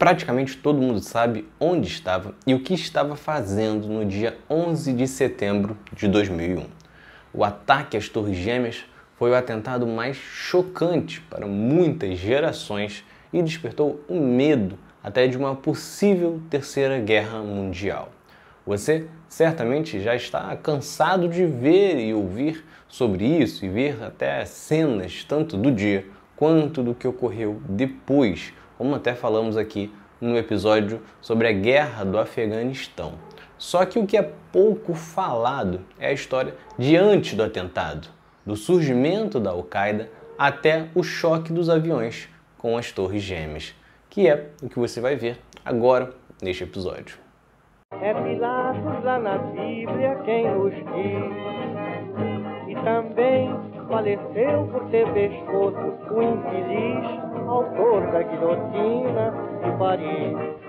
Praticamente todo mundo sabe onde estava e o que estava fazendo no dia 11 de setembro de 2001. O ataque às Torres Gêmeas foi o atentado mais chocante para muitas gerações e despertou o medo até de uma possível terceira guerra mundial. Você certamente já está cansado de ver e ouvir sobre isso e ver até cenas tanto do dia quanto do que ocorreu depois como até falamos aqui no episódio sobre a guerra do Afeganistão. Só que o que é pouco falado é a história de antes do atentado, do surgimento da Al-Qaeda até o choque dos aviões com as Torres Gêmeas, que é o que você vai ver agora neste episódio. É Pilatos lá na Bíblia quem nos diz, e também faleceu por ter pescoço o infeliz autor da guilhotina de Paris.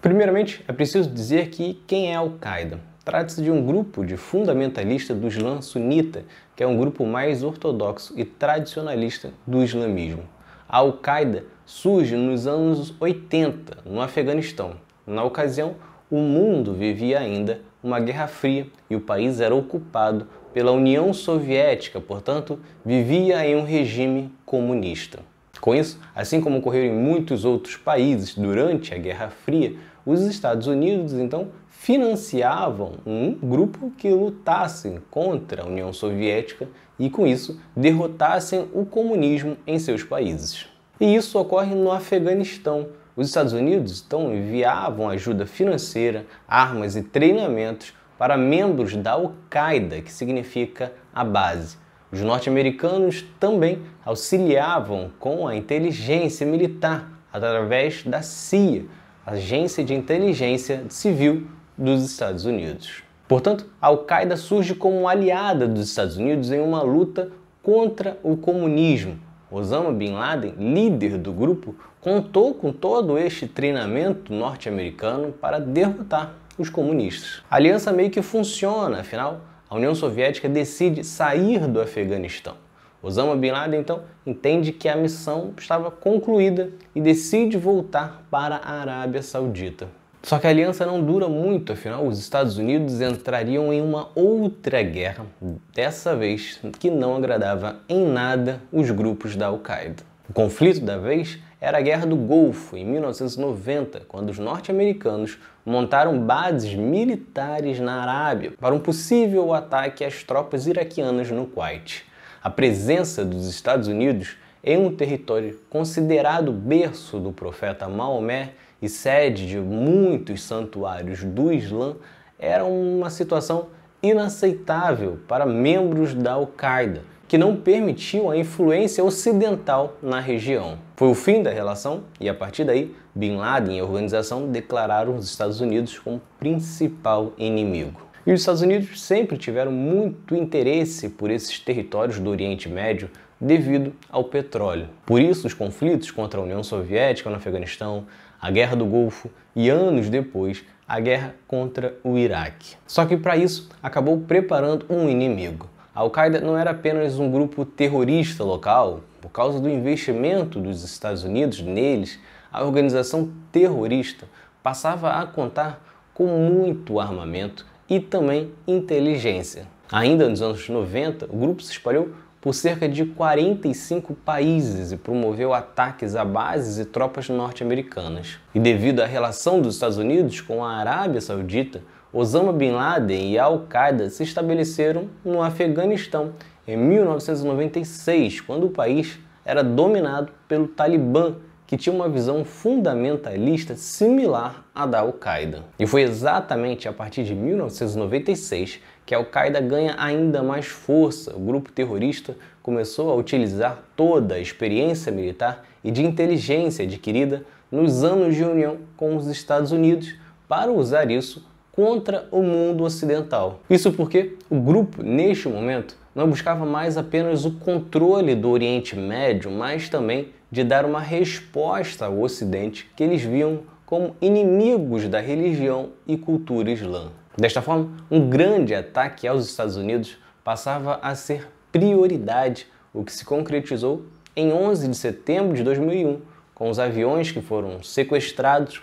Primeiramente, é preciso dizer que quem é Al-Qaeda? Trata-se de um grupo de fundamentalistas do Islã sunita, que é um grupo mais ortodoxo e tradicionalista do islamismo. A Al-Qaeda surge nos anos 80, no Afeganistão. Na ocasião, o mundo vivia ainda uma guerra fria e o país era ocupado pela União Soviética, portanto, vivia em um regime comunista. Com isso, assim como ocorreu em muitos outros países durante a Guerra Fria, os Estados Unidos então financiavam um grupo que lutasse contra a União Soviética e com isso derrotassem o comunismo em seus países. E isso ocorre no Afeganistão. Os Estados Unidos então enviavam ajuda financeira, armas e treinamentos para membros da Al-Qaeda, que significa a base os norte-americanos também auxiliavam com a inteligência militar através da CIA, Agência de Inteligência Civil dos Estados Unidos. Portanto, a Al-Qaeda surge como aliada dos Estados Unidos em uma luta contra o comunismo. Osama Bin Laden, líder do grupo, contou com todo este treinamento norte-americano para derrotar os comunistas. A aliança meio que funciona, afinal, a União Soviética decide sair do Afeganistão. Osama Bin Laden então entende que a missão estava concluída e decide voltar para a Arábia Saudita. Só que a aliança não dura muito, afinal, os Estados Unidos entrariam em uma outra guerra, dessa vez que não agradava em nada os grupos da Al-Qaeda. O conflito da vez era a Guerra do Golfo, em 1990, quando os norte-americanos montaram bases militares na Arábia para um possível ataque às tropas iraquianas no Kuwait. A presença dos Estados Unidos em um território considerado berço do profeta Maomé e sede de muitos santuários do Islã era uma situação inaceitável para membros da Al-Qaeda, que não permitiu a influência ocidental na região. Foi o fim da relação e, a partir daí, Bin Laden e a organização declararam os Estados Unidos como principal inimigo. E os Estados Unidos sempre tiveram muito interesse por esses territórios do Oriente Médio devido ao petróleo. Por isso, os conflitos contra a União Soviética no Afeganistão, a Guerra do Golfo e, anos depois, a guerra contra o Iraque. Só que para isso acabou preparando um inimigo. A Al-Qaeda não era apenas um grupo terrorista local, por causa do investimento dos Estados Unidos neles, a organização terrorista passava a contar com muito armamento e também inteligência. Ainda nos anos 90, o grupo se espalhou por cerca de 45 países e promoveu ataques a bases e tropas norte-americanas. E devido à relação dos Estados Unidos com a Arábia Saudita, Osama Bin Laden e Al-Qaeda se estabeleceram no Afeganistão em 1996, quando o país era dominado pelo Talibã, que tinha uma visão fundamentalista similar à da Al-Qaeda. E foi exatamente a partir de 1996 que a Al-Qaeda ganha ainda mais força. O grupo terrorista começou a utilizar toda a experiência militar e de inteligência adquirida nos anos de união com os Estados Unidos para usar isso contra o mundo ocidental. Isso porque o grupo, neste momento, não buscava mais apenas o controle do Oriente Médio, mas também de dar uma resposta ao Ocidente que eles viam como inimigos da religião e cultura islã. Desta forma, um grande ataque aos Estados Unidos passava a ser prioridade, o que se concretizou em 11 de setembro de 2001, com os aviões que foram sequestrados